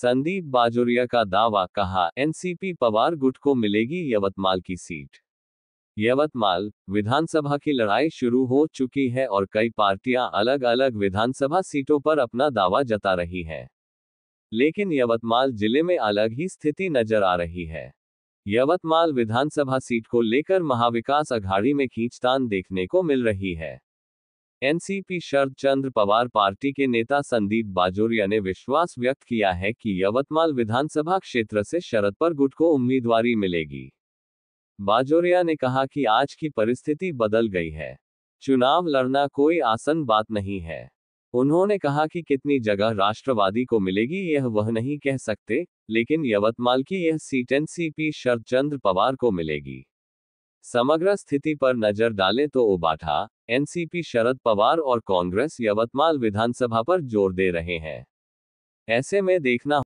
संदीप बाजोरिया का दावा कहा एनसीपी पवार गुट को मिलेगी यवतमाल की सीट यवतमाल विधानसभा की लड़ाई शुरू हो चुकी है और कई पार्टियां अलग अलग विधानसभा सीटों पर अपना दावा जता रही हैं लेकिन यवतमाल जिले में अलग ही स्थिति नजर आ रही है यवतमाल विधानसभा सीट को लेकर महाविकास अघाड़ी में खींचतान देखने को मिल रही है एनसीपी शरद चंद्र पवार पार्टी के नेता संदीप बाजोरिया ने विश्वास व्यक्त किया है कि यवतमाल विधानसभा क्षेत्र से शरद पर गुट को उम्मीदवारी मिलेगी बाजोरिया ने कहा कि आज की परिस्थिति बदल गई है चुनाव लड़ना कोई आसन बात नहीं है उन्होंने कहा कि कितनी जगह राष्ट्रवादी को मिलेगी यह वह नहीं कह सकते लेकिन यवतमाल की यह सीट एनसीपी शरदचंद्र पवार को मिलेगी समग्र स्थिति पर नजर डालें तो उबाठा एनसीपी शरद पवार और कांग्रेस यवतमाल विधानसभा पर जोर दे रहे हैं ऐसे में देखना